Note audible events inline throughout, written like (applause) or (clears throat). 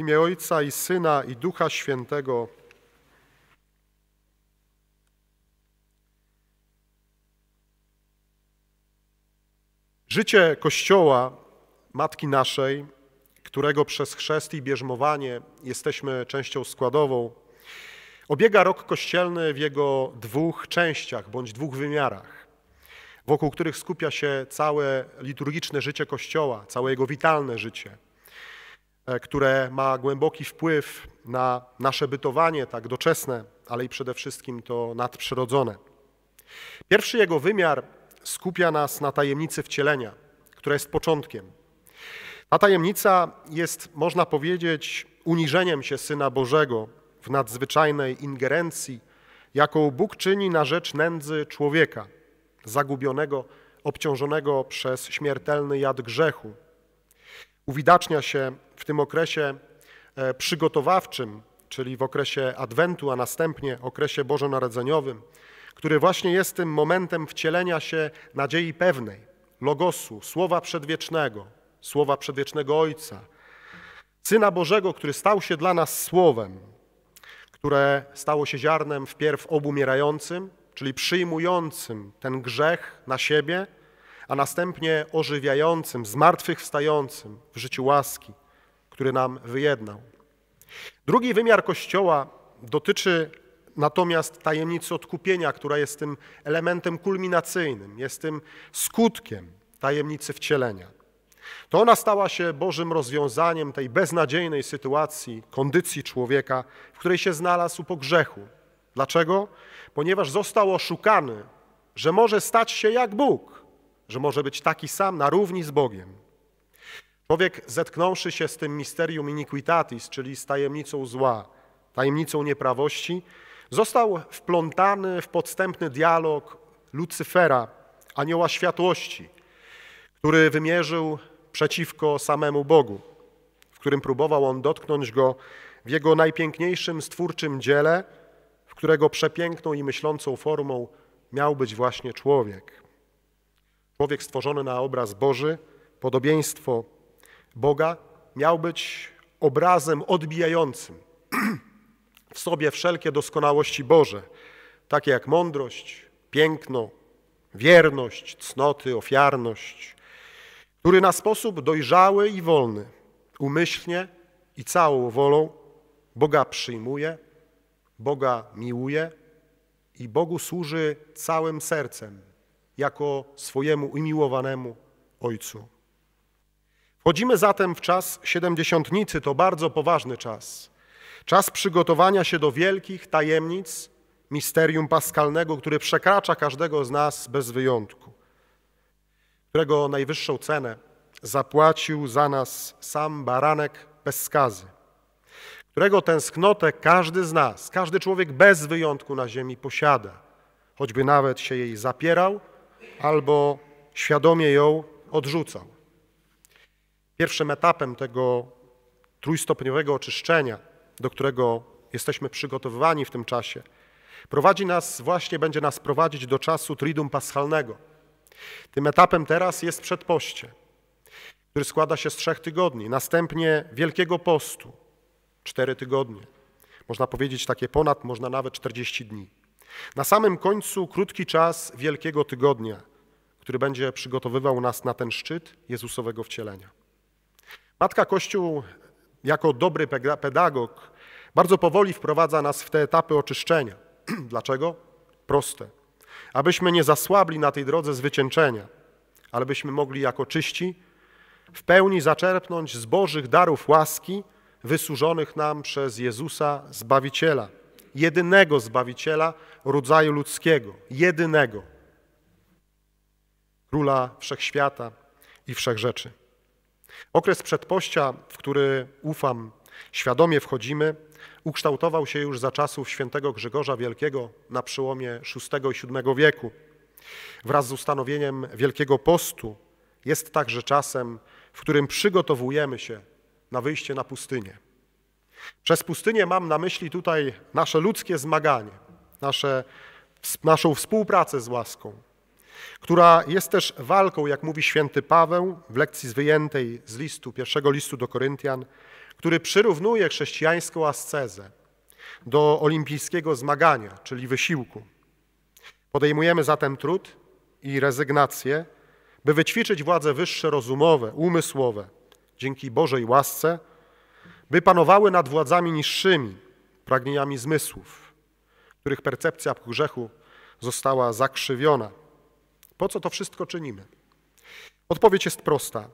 W imię Ojca i Syna i Ducha Świętego. Życie Kościoła, Matki naszej, którego przez chrzest i bierzmowanie jesteśmy częścią składową, obiega rok kościelny w jego dwóch częściach bądź dwóch wymiarach, wokół których skupia się całe liturgiczne życie Kościoła, całe jego witalne życie – E, które ma głęboki wpływ na nasze bytowanie, tak doczesne, ale i przede wszystkim to nadprzyrodzone. Pierwszy jego wymiar skupia nas na tajemnicy wcielenia, która jest początkiem. Ta tajemnica jest, można powiedzieć, uniżeniem się Syna Bożego w nadzwyczajnej ingerencji, jaką Bóg czyni na rzecz nędzy człowieka, zagubionego, obciążonego przez śmiertelny jad grzechu, uwidacznia się w tym okresie e, przygotowawczym, czyli w okresie Adwentu, a następnie okresie bożonarodzeniowym, który właśnie jest tym momentem wcielenia się nadziei pewnej, logosu, słowa przedwiecznego, słowa przedwiecznego Ojca, Syna Bożego, który stał się dla nas słowem, które stało się ziarnem wpierw obumierającym, czyli przyjmującym ten grzech na siebie – a następnie ożywiającym, zmartwychwstającym w życiu łaski, który nam wyjednał. Drugi wymiar Kościoła dotyczy natomiast tajemnicy odkupienia, która jest tym elementem kulminacyjnym, jest tym skutkiem tajemnicy wcielenia. To ona stała się Bożym rozwiązaniem tej beznadziejnej sytuacji, kondycji człowieka, w której się znalazł po grzechu. Dlaczego? Ponieważ został oszukany, że może stać się jak Bóg że może być taki sam na równi z Bogiem. Człowiek zetknąwszy się z tym misterium iniquitatis, czyli z tajemnicą zła, tajemnicą nieprawości, został wplątany w podstępny dialog Lucyfera, anioła światłości, który wymierzył przeciwko samemu Bogu, w którym próbował on dotknąć go w jego najpiękniejszym stwórczym dziele, w którego przepiękną i myślącą formą miał być właśnie człowiek człowiek stworzony na obraz Boży, podobieństwo Boga, miał być obrazem odbijającym (clears throat) w sobie wszelkie doskonałości Boże, takie jak mądrość, piękno, wierność, cnoty, ofiarność, który na sposób dojrzały i wolny, umyślnie i całą wolą Boga przyjmuje, Boga miłuje i Bogu służy całym sercem, jako swojemu umiłowanemu Ojcu. Wchodzimy zatem w czas siedemdziesiątnicy, to bardzo poważny czas. Czas przygotowania się do wielkich tajemnic misterium paskalnego, które przekracza każdego z nas bez wyjątku, którego najwyższą cenę zapłacił za nas sam baranek bez skazy, którego tęsknotę każdy z nas, każdy człowiek bez wyjątku na ziemi posiada, choćby nawet się jej zapierał albo świadomie ją odrzucał. Pierwszym etapem tego trójstopniowego oczyszczenia, do którego jesteśmy przygotowywani w tym czasie, prowadzi nas, właśnie będzie nas prowadzić do czasu Tridum Paschalnego. Tym etapem teraz jest przedpoście, który składa się z trzech tygodni, następnie Wielkiego Postu, cztery tygodnie. Można powiedzieć takie ponad, można nawet 40 dni. Na samym końcu krótki czas Wielkiego Tygodnia, który będzie przygotowywał nas na ten szczyt Jezusowego wcielenia. Matka Kościół, jako dobry pedagog, bardzo powoli wprowadza nas w te etapy oczyszczenia. (clears throat) Dlaczego? Proste. Abyśmy nie zasłabli na tej drodze zwycięczenia, ale byśmy mogli jako czyści w pełni zaczerpnąć z Bożych darów łaski wysłużonych nam przez Jezusa Zbawiciela, jedynego Zbawiciela rodzaju ludzkiego, jedynego króla wszechświata i wszechrzeczy. Okres przedpościa, w który ufam, świadomie wchodzimy, ukształtował się już za czasów świętego Grzegorza Wielkiego na przełomie VI i VII wieku. Wraz z ustanowieniem Wielkiego Postu jest także czasem, w którym przygotowujemy się na wyjście na pustynię. Przez pustynię mam na myśli tutaj nasze ludzkie zmaganie, nasze, naszą współpracę z łaską, która jest też walką, jak mówi święty Paweł w lekcji wyjętej z listu, pierwszego listu do Koryntian, który przyrównuje chrześcijańską ascezę do olimpijskiego zmagania, czyli wysiłku. Podejmujemy zatem trud i rezygnację, by wyćwiczyć władze wyższe rozumowe, umysłowe, dzięki Bożej łasce, by panowały nad władzami niższymi, pragnieniami zmysłów, których percepcja grzechu została zakrzywiona. Po co to wszystko czynimy? Odpowiedź jest prosta.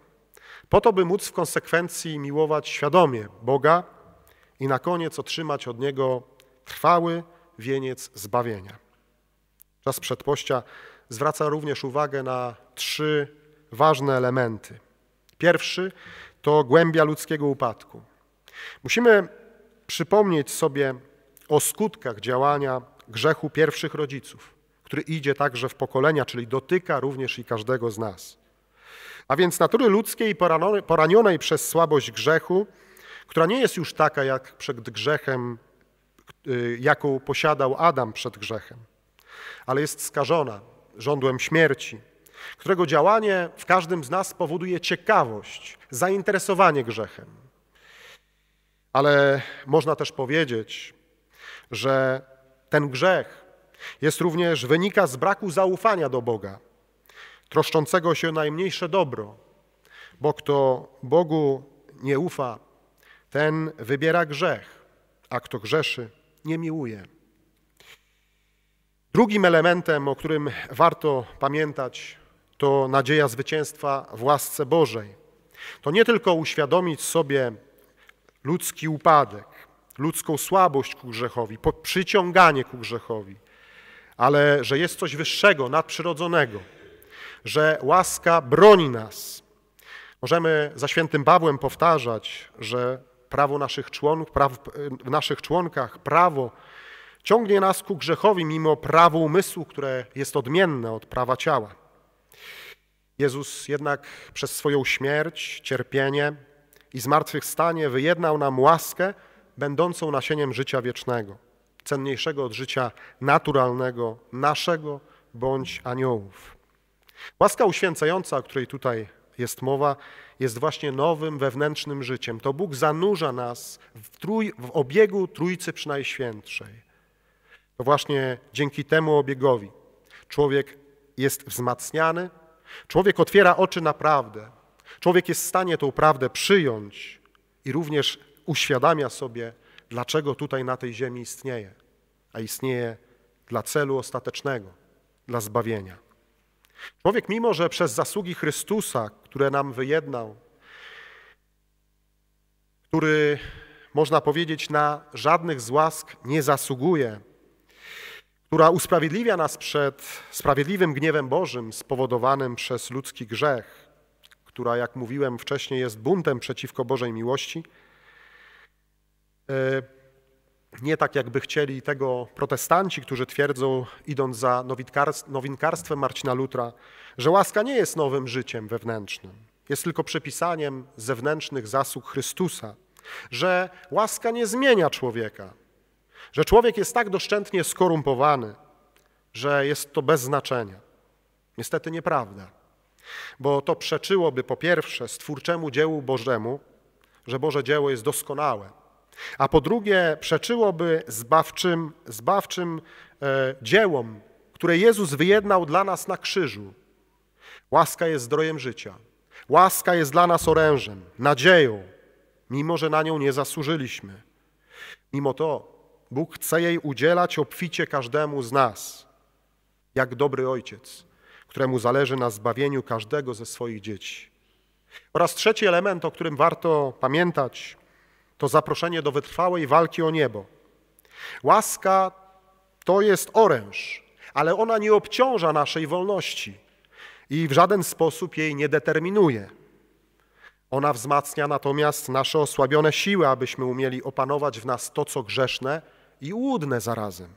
Po to, by móc w konsekwencji miłować świadomie Boga i na koniec otrzymać od Niego trwały wieniec zbawienia. Czas przedpościa zwraca również uwagę na trzy ważne elementy. Pierwszy to głębia ludzkiego upadku. Musimy przypomnieć sobie o skutkach działania grzechu pierwszych rodziców który idzie także w pokolenia, czyli dotyka również i każdego z nas. A więc natury ludzkiej poranionej przez słabość grzechu, która nie jest już taka jak przed grzechem, y, jaką posiadał Adam przed grzechem, ale jest skażona rządłem śmierci, którego działanie w każdym z nas powoduje ciekawość, zainteresowanie grzechem. Ale można też powiedzieć, że ten grzech jest również, wynika z braku zaufania do Boga, troszczącego się najmniejsze dobro, bo kto Bogu nie ufa, ten wybiera grzech, a kto grzeszy, nie miłuje. Drugim elementem, o którym warto pamiętać, to nadzieja zwycięstwa w łasce Bożej. To nie tylko uświadomić sobie ludzki upadek, ludzką słabość ku grzechowi, przyciąganie ku grzechowi, ale że jest coś wyższego, nadprzyrodzonego, że łaska broni nas. Możemy za świętym Pawłem powtarzać, że prawo naszych członków, praw, w naszych członkach prawo ciągnie nas ku grzechowi mimo prawo umysłu, które jest odmienne od prawa ciała. Jezus jednak przez swoją śmierć, cierpienie i zmartwychwstanie wyjednał nam łaskę będącą nasieniem życia wiecznego cenniejszego od życia naturalnego naszego bądź aniołów. Łaska uświęcająca, o której tutaj jest mowa, jest właśnie nowym wewnętrznym życiem. To Bóg zanurza nas w, trój, w obiegu Trójcy Przynajświętszej. To właśnie dzięki temu obiegowi człowiek jest wzmacniany, człowiek otwiera oczy na prawdę, człowiek jest w stanie tą prawdę przyjąć i również uświadamia sobie, dlaczego tutaj na tej ziemi istnieje, a istnieje dla celu ostatecznego, dla zbawienia. Człowiek, mimo że przez zasługi Chrystusa, które nam wyjednał, który można powiedzieć na żadnych z łask nie zasługuje, która usprawiedliwia nas przed sprawiedliwym gniewem Bożym spowodowanym przez ludzki grzech, która, jak mówiłem wcześniej, jest buntem przeciwko Bożej miłości, E, nie tak jakby chcieli tego protestanci, którzy twierdzą, idąc za nowinkarstwem Marcina Lutra, że łaska nie jest nowym życiem wewnętrznym, jest tylko przepisaniem zewnętrznych zasług Chrystusa, że łaska nie zmienia człowieka, że człowiek jest tak doszczętnie skorumpowany, że jest to bez znaczenia. Niestety nieprawda, bo to przeczyłoby po pierwsze stwórczemu dziełu Bożemu, że Boże dzieło jest doskonałe, a po drugie przeczyłoby zbawczym, zbawczym e, dziełom, które Jezus wyjednał dla nas na krzyżu. Łaska jest zdrojem życia. Łaska jest dla nas orężem, nadzieją, mimo że na nią nie zasłużyliśmy. Mimo to Bóg chce jej udzielać obficie każdemu z nas, jak dobry ojciec, któremu zależy na zbawieniu każdego ze swoich dzieci. Oraz trzeci element, o którym warto pamiętać, to zaproszenie do wytrwałej walki o niebo. Łaska to jest oręż, ale ona nie obciąża naszej wolności i w żaden sposób jej nie determinuje. Ona wzmacnia natomiast nasze osłabione siły, abyśmy umieli opanować w nas to, co grzeszne i łudne zarazem,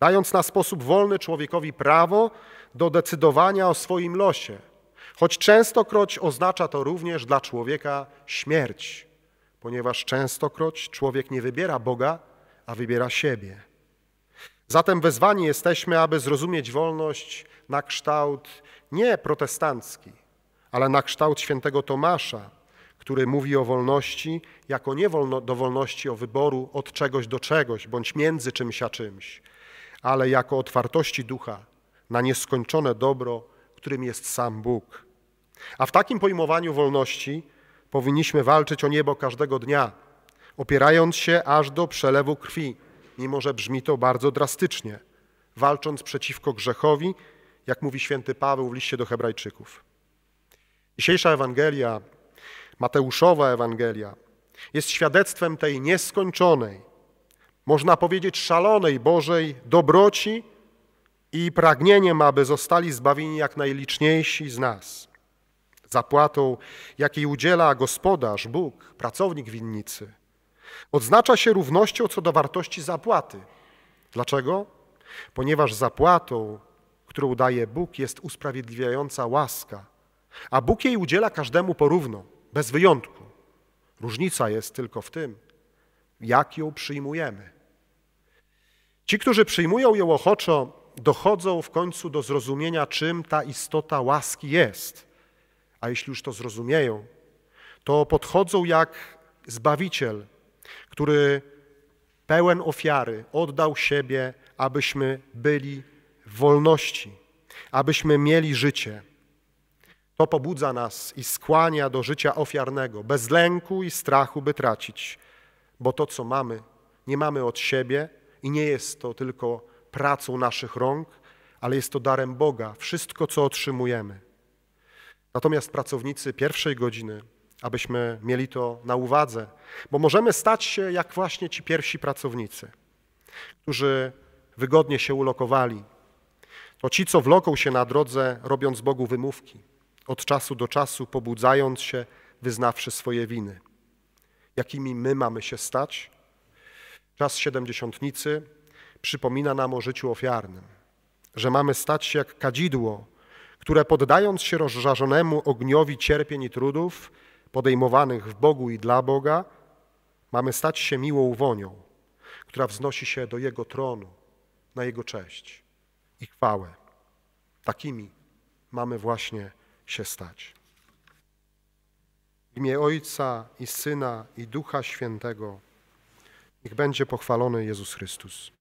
dając na sposób wolny człowiekowi prawo do decydowania o swoim losie, choć częstokroć oznacza to również dla człowieka śmierć ponieważ częstokroć człowiek nie wybiera Boga, a wybiera siebie. Zatem wezwani jesteśmy, aby zrozumieć wolność na kształt nie protestancki, ale na kształt świętego Tomasza, który mówi o wolności jako nie wolno, do wolności o wyboru od czegoś do czegoś, bądź między czymś a czymś, ale jako otwartości ducha na nieskończone dobro, którym jest sam Bóg. A w takim pojmowaniu wolności Powinniśmy walczyć o niebo każdego dnia, opierając się aż do przelewu krwi, mimo że brzmi to bardzo drastycznie, walcząc przeciwko grzechowi, jak mówi święty Paweł w liście do Hebrajczyków. Dzisiejsza Ewangelia, Mateuszowa Ewangelia, jest świadectwem tej nieskończonej, można powiedzieć szalonej Bożej dobroci i pragnieniem, aby zostali zbawieni jak najliczniejsi z nas. Zapłatą, jakiej udziela gospodarz, Bóg, pracownik winnicy, odznacza się równością co do wartości zapłaty. Dlaczego? Ponieważ zapłatą, którą daje Bóg, jest usprawiedliwiająca łaska, a Bóg jej udziela każdemu porówno, bez wyjątku. Różnica jest tylko w tym, jak ją przyjmujemy. Ci, którzy przyjmują ją ochoczo, dochodzą w końcu do zrozumienia, czym ta istota łaski jest a jeśli już to zrozumieją, to podchodzą jak Zbawiciel, który pełen ofiary oddał siebie, abyśmy byli w wolności, abyśmy mieli życie. To pobudza nas i skłania do życia ofiarnego, bez lęku i strachu, by tracić, bo to, co mamy, nie mamy od siebie i nie jest to tylko pracą naszych rąk, ale jest to darem Boga, wszystko, co otrzymujemy. Natomiast pracownicy pierwszej godziny, abyśmy mieli to na uwadze, bo możemy stać się jak właśnie ci pierwsi pracownicy, którzy wygodnie się ulokowali. To ci, co wloką się na drodze, robiąc Bogu wymówki, od czasu do czasu pobudzając się, wyznawszy swoje winy. Jakimi my mamy się stać? Czas siedemdziesiątnicy przypomina nam o życiu ofiarnym, że mamy stać się jak kadzidło które poddając się rozżarzonemu ogniowi cierpień i trudów podejmowanych w Bogu i dla Boga, mamy stać się miłą wonią, która wznosi się do Jego tronu, na Jego cześć i chwałę. Takimi mamy właśnie się stać. W imię Ojca i Syna i Ducha Świętego niech będzie pochwalony Jezus Chrystus.